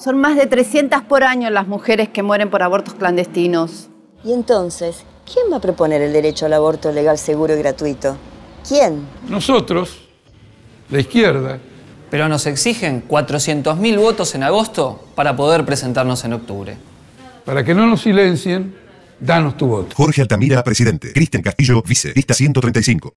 Son más de 300 por año las mujeres que mueren por abortos clandestinos. Y entonces, ¿quién va a proponer el derecho al aborto legal, seguro y gratuito? ¿Quién? Nosotros, la izquierda. Pero nos exigen 400.000 votos en agosto para poder presentarnos en octubre. Para que no nos silencien, danos tu voto. Jorge Altamira, presidente. Cristian Castillo, vice. Lista 135.